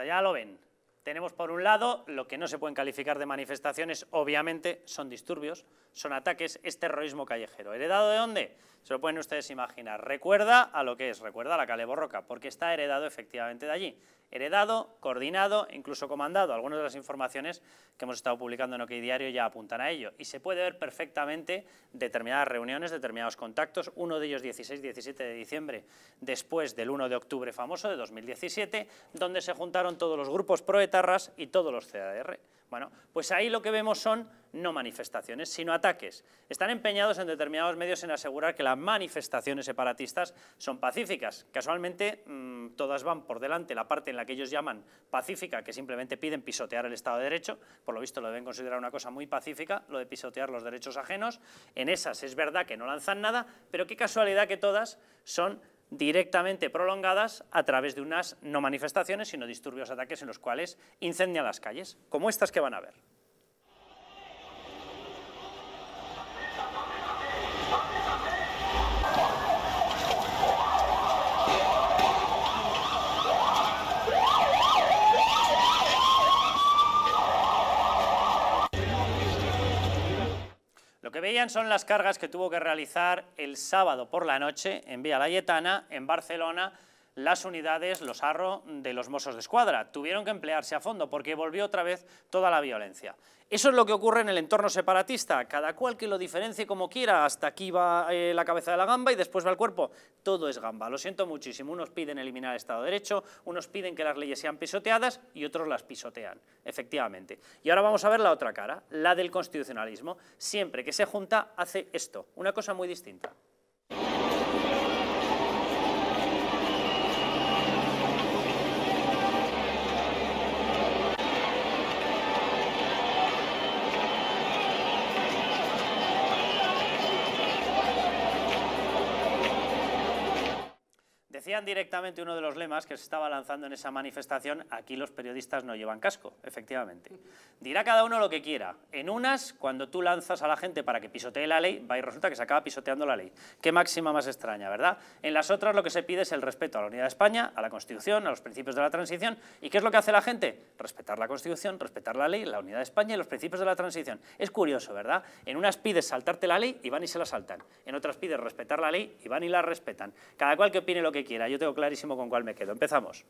Ya lo ven. Tenemos por un lado lo que no se pueden calificar de manifestaciones, obviamente son disturbios, son ataques, es terrorismo callejero. ¿Heredado de dónde? Se lo pueden ustedes imaginar. Recuerda a lo que es, recuerda a la Cale Borroca, porque está heredado efectivamente de allí. Heredado, coordinado, incluso comandado. Algunas de las informaciones que hemos estado publicando en OK Diario ya apuntan a ello. Y se puede ver perfectamente determinadas reuniones, determinados contactos, uno de ellos 16-17 de diciembre, después del 1 de octubre famoso de 2017, donde se juntaron todos los grupos pro y todos los CDR. Bueno, pues ahí lo que vemos son no manifestaciones, sino ataques. Están empeñados en determinados medios en asegurar que las manifestaciones separatistas son pacíficas. Casualmente, mm, todas van por delante la parte en la que ellos llaman pacífica, que simplemente piden pisotear el Estado de Derecho. Por lo visto lo deben considerar una cosa muy pacífica, lo de pisotear los derechos ajenos. En esas es verdad que no lanzan nada, pero qué casualidad que todas son directamente prolongadas a través de unas no manifestaciones, sino disturbios, ataques en los cuales incendian las calles, como estas que van a ver. Lo que veían son las cargas que tuvo que realizar el sábado por la noche en Vía Layetana, en Barcelona, las unidades, los arro de los mozos de Escuadra. Tuvieron que emplearse a fondo porque volvió otra vez toda la violencia. Eso es lo que ocurre en el entorno separatista, cada cual que lo diferencie como quiera, hasta aquí va eh, la cabeza de la gamba y después va el cuerpo, todo es gamba, lo siento muchísimo, unos piden eliminar el Estado de Derecho, unos piden que las leyes sean pisoteadas y otros las pisotean, efectivamente. Y ahora vamos a ver la otra cara, la del constitucionalismo, siempre que se junta hace esto, una cosa muy distinta. directamente uno de los lemas que se estaba lanzando en esa manifestación, aquí los periodistas no llevan casco, efectivamente. Dirá cada uno lo que quiera. En unas, cuando tú lanzas a la gente para que pisotee la ley, va y resulta que se acaba pisoteando la ley. Qué máxima más extraña, ¿verdad? En las otras lo que se pide es el respeto a la unidad de España, a la Constitución, a los principios de la transición. ¿Y qué es lo que hace la gente? Respetar la Constitución, respetar la ley, la unidad de España y los principios de la transición. Es curioso, ¿verdad? En unas pides saltarte la ley y van y se la saltan. En otras pides respetar la ley y van y la respetan. Cada cual que opine lo que quiera. Yo tengo clarísimo con cuál me quedo. Empezamos.